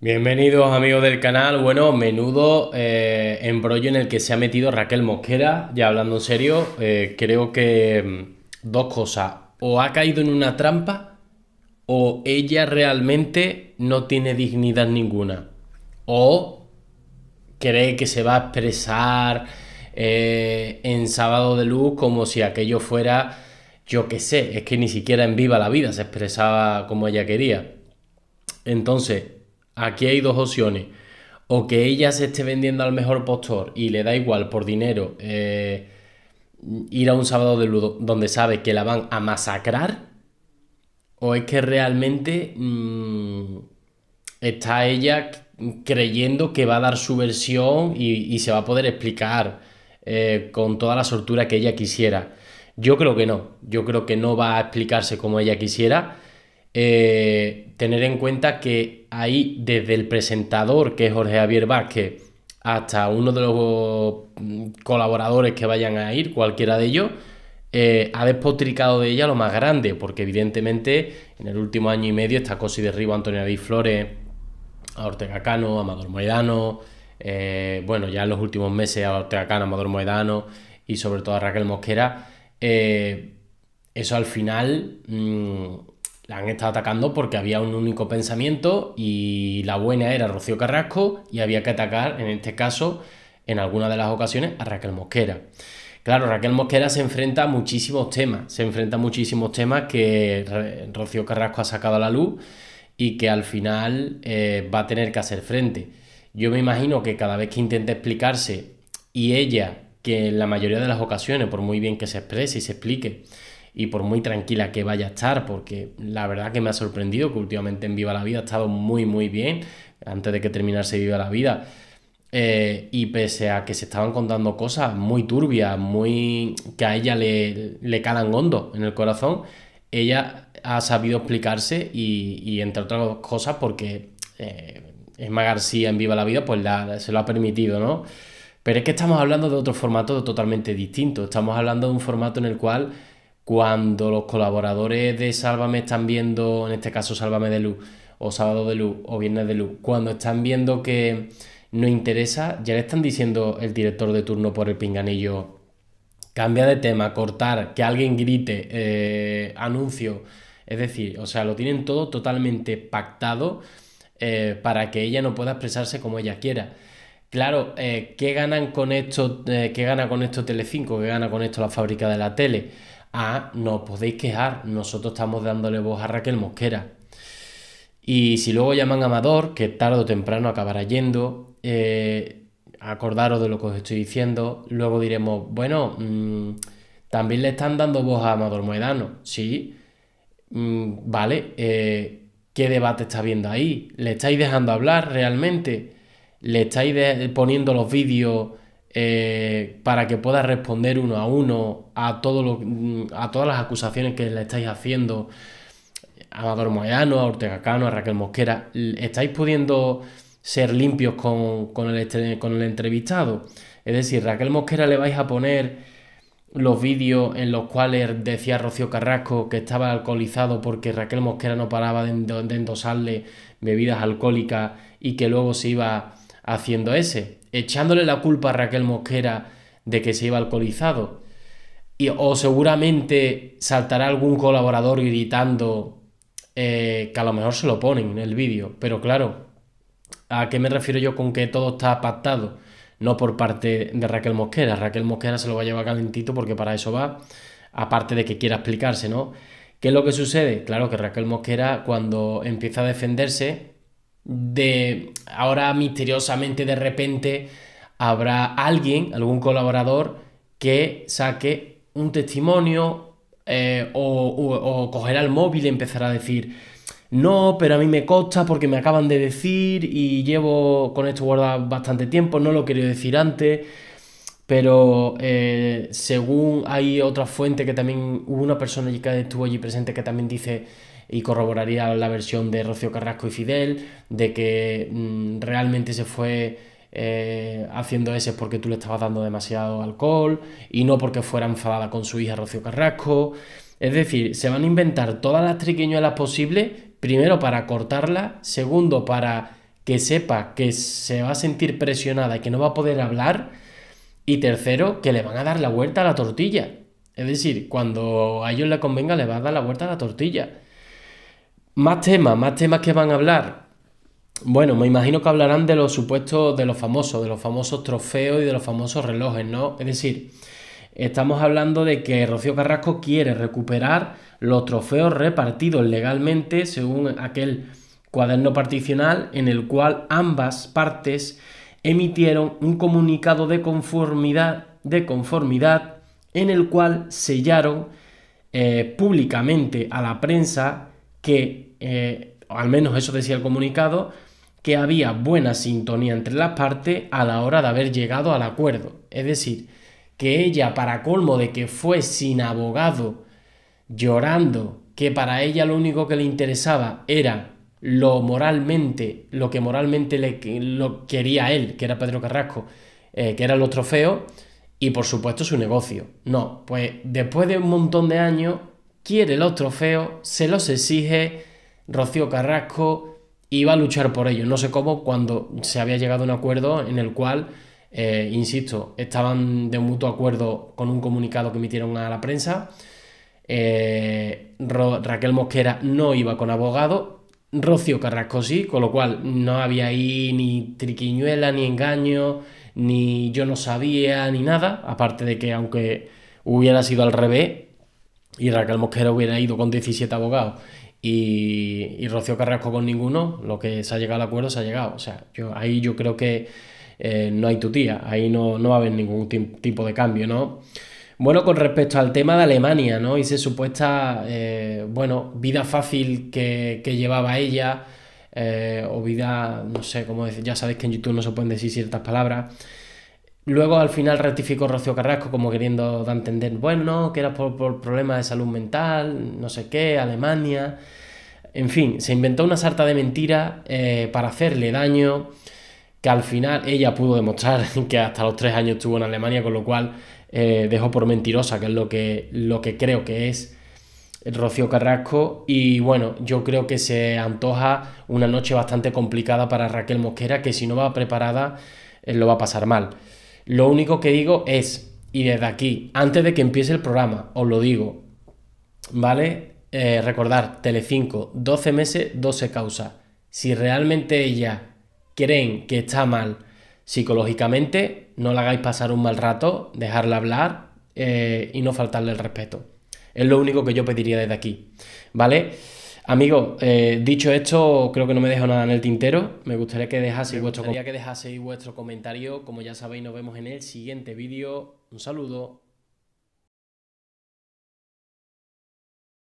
Bienvenidos amigos del canal. Bueno, menudo eh, embrollo en el que se ha metido Raquel Mosquera. Ya hablando en serio, eh, creo que mm, dos cosas. O ha caído en una trampa o ella realmente no tiene dignidad ninguna. O cree que se va a expresar eh, en sábado de luz como si aquello fuera, yo qué sé, es que ni siquiera en viva la vida se expresaba como ella quería. Entonces, aquí hay dos opciones. O que ella se esté vendiendo al mejor postor y le da igual por dinero eh, ir a un sábado de ludo donde sabe que la van a masacrar. O es que realmente mm, está ella creyendo que va a dar su versión y, se va a poder explicar eh, con toda la soltura que ella quisiera. Yo creo que no, yo creo que no va a explicarse como ella quisiera eh, tener en cuenta que ahí desde el presentador, que es Jorge Javier Vázquez, hasta uno de los mm, colaboradores que vayan a ir, cualquiera de ellos, eh, ha despotricado de ella lo más grande, porque evidentemente en el último año y medio está Cosi de a Antonio David Flores, a Ortega Cano, a Amador Moedano, eh, bueno, ya en los últimos meses a Ortega Cano, a Amador Moedano y sobre todo a Raquel Mosquera, eso al final... Mm, la han estado atacando porque había un único pensamiento y la buena era Rocío Carrasco y había que atacar, en este caso, en alguna de las ocasiones, a Raquel Mosquera. Claro, Raquel Mosquera se enfrenta a muchísimos temas, se enfrenta a muchísimos temas que Rocío Carrasco ha sacado a la luz y que al final eh, va a tener que hacer frente. Yo me imagino que cada vez que intente explicarse y ella, que en la mayoría de las ocasiones, por muy bien que se exprese y se explique, y por muy tranquila que vaya a estar, porque la verdad que me ha sorprendido que últimamente en Viva la Vida ha estado muy, muy bien, antes de que terminase Viva la Vida. Eh, y pese a que se estaban contando cosas muy turbias, muy que a ella le, le calan hondo en el corazón, ella ha sabido explicarse y, entre otras cosas porque Esma eh, García en Viva la Vida pues se lo ha permitido, ¿no? Pero es que estamos hablando de otro formato totalmente distinto, estamos hablando de un formato en el cual cuando los colaboradores de Sálvame están viendo, en este caso Sálvame de Luz, o Sábado de Luz, o Viernes de Luz, cuando están viendo que no interesa, ya le están diciendo el director de turno por el pinganillo, cambia de tema, cortar, que alguien grite, eh, anuncio, es decir, o sea, lo tienen todo totalmente pactado eh, para que ella no pueda expresarse como ella quiera. Claro, eh, ¿qué ganan con esto? ¿Qué gana con esto Telecinco? ¿Qué gana con esto la fábrica de la tele? Ah, no podéis quejar, nosotros estamos dándole voz a Raquel Mosquera. Y si luego llaman a Amador, que tarde o temprano acabará yendo, eh, acordaros de lo que os estoy diciendo, luego diremos, bueno, mm, también le están dando voz a Amador Moedano, sí, mm, vale, eh, ¿qué debate está habiendo ahí? ¿Le estáis dejando hablar realmente? ¿Le estáis poniendo los vídeos eh, para que pueda responder uno a uno a, a todas las acusaciones que le estáis haciendo a Amador Moyano, a Ortega Cano, a Raquel Mosquera. ¿Estáis pudiendo ser limpios con, el, este, con el entrevistado? Es decir, Raquel Mosquera le vais a poner los vídeos en los cuales decía Rocío Carrasco que estaba alcoholizado porque Raquel Mosquera no paraba de, endosarle bebidas alcohólicas y que luego se iba haciendo ese echándole la culpa a Raquel Mosquera de que se iba alcoholizado. Y, o seguramente saltará algún colaborador gritando eh, que a lo mejor se lo ponen en el vídeo. Pero claro, ¿a qué me refiero yo con que todo está pactado? No por parte de Raquel Mosquera. Raquel Mosquera se lo va a llevar calentito porque para eso va. Aparte de que quiera explicarse, ¿no? ¿Qué es lo que sucede? Claro que Raquel Mosquera cuando empieza a defenderse de ahora misteriosamente de repente habrá alguien, algún colaborador, que saque un testimonio eh, o, cogerá el móvil y empezará a decir, no, pero a mí me consta porque me acaban de decir y llevo con esto guardado bastante tiempo, no lo quería decir antes, pero eh, según hay otra fuente que también hubo una persona que estuvo allí presente que también dice, y corroboraría la versión de Rocío Carrasco y Fidel, de que mm, realmente se fue eh, haciendo ese porque tú le estabas dando demasiado alcohol y no porque fuera enfadada con su hija Rocío Carrasco. Es decir, se van a inventar todas las triquiñuelas posibles, primero para cortarla, segundo para que sepa que se va a sentir presionada y que no va a poder hablar, y tercero, que le van a dar la vuelta a la tortilla. Es decir, cuando a ellos le convenga, le va a dar la vuelta a la tortilla. Más temas, más temas que van a hablar. Bueno, me imagino que hablarán de los supuestos, de los famosos, de los famosos trofeos y de los famosos relojes, ¿no? Es decir, estamos hablando de que Rocío Carrasco quiere recuperar los trofeos repartidos legalmente según aquel cuaderno particional en el cual ambas partes emitieron un comunicado de conformidad, de conformidad en el cual sellaron eh, públicamente a la prensa que eh, al menos eso decía el comunicado, que había buena sintonía entre las partes a la hora de haber llegado al acuerdo. Es decir, que ella, para colmo de que fue sin abogado, llorando, que para ella lo único que le interesaba era lo moralmente, lo que moralmente le lo quería él, que era Pedro Carrasco, eh, que eran los trofeos, y por supuesto su negocio. No, pues después de un montón de años, quiere los trofeos, se los exige, Rocío Carrasco iba a luchar por ello. No sé cómo, cuando se había llegado a un acuerdo en el cual, eh, insisto, estaban de mutuo acuerdo con un comunicado que emitieron a la prensa. Eh, Raquel Mosquera no iba con abogado, Rocío Carrasco sí, con lo cual no había ahí ni triquiñuela, ni engaño, ni yo no sabía, ni nada, aparte de que aunque hubiera sido al revés y Raquel Mosquera hubiera ido con 17 abogados y, y, Rocío Carrasco con ninguno, lo que se ha llegado al acuerdo se ha llegado. O sea, yo, ahí yo creo que eh, no hay tutía, ahí no, va a haber ningún tipo de cambio, ¿no? Bueno, con respecto al tema de Alemania, ¿no? Y se supuesta, eh, bueno, vida fácil que, llevaba ella, eh, o vida, no sé cómo decir, ya sabéis que en YouTube no se pueden decir ciertas palabras Luego al final rectificó Rocío Carrasco como queriendo dar entender, bueno, que era por, problemas de salud mental, no sé qué, Alemania. En fin, se inventó una sarta de mentira eh, para hacerle daño, que al final ella pudo demostrar que hasta los tres años estuvo en Alemania, con lo cual eh, dejó por mentirosa, que es lo que, lo que creo que es Rocío Carrasco. Y bueno, yo creo que se antoja una noche bastante complicada para Raquel Mosquera, que si no va preparada, eh, lo va a pasar mal. Lo único que digo es, y desde aquí, antes de que empiece el programa, os lo digo, ¿vale? Eh, Recordad, tele Telecinco, 12 meses, 12 causas. Si realmente ella creen que está mal psicológicamente, no la hagáis pasar un mal rato, dejarla hablar eh, y no faltarle el respeto. Es lo único que yo pediría desde aquí, ¿vale? Amigo, eh, dicho esto, creo que no me dejo nada en el tintero. Me gustaría que dejaseis, vuestro, que dejaseis vuestro comentario. Como ya sabéis, nos vemos en el siguiente vídeo. Un saludo.